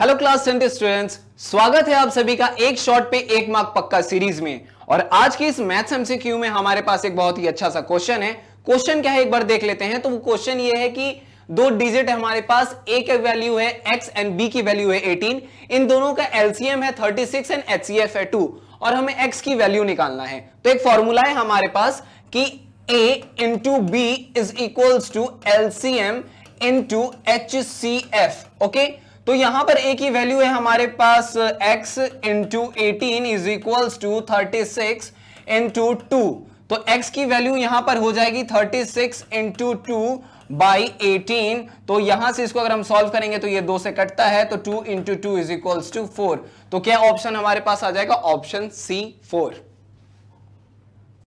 hello class tenth students स्वागत है आप सभी का एक शॉट पे एक मार्क पक्का सीरीज में और आज की इस मैथ्स एमसीक्यू में हमारे पास एक बहुत ही अच्छा सा क्वेश्चन है क्वेश्चन क्या है एक बार देख लेते हैं तो वो क्वेश्चन ये है कि दो डिजिट हमारे पास ए की वैल्यू है एक्स एंड बी की वैल्यू है 18 इन दोनों का एलसीएम है 36 एंड एच है 2 और हमें एक्स की वैल्यू निकालना है तो एक फॉर्मूला है हमारे पास कि A into B is equals to LCM into H C F okay तो यहां पर एक ही वैल्यू है हमारे पास x into eighteen is equal to thirty six into two तो x की वैल्यू यहां पर हो जाएगी thirty six into two by eighteen तो यहां से इसको अगर हम सॉल्व करेंगे तो ये दो से कटता है तो two into two is equals to four तो क्या ऑप्शन हमारे पास आ जाएगा ऑप्शन सी फोर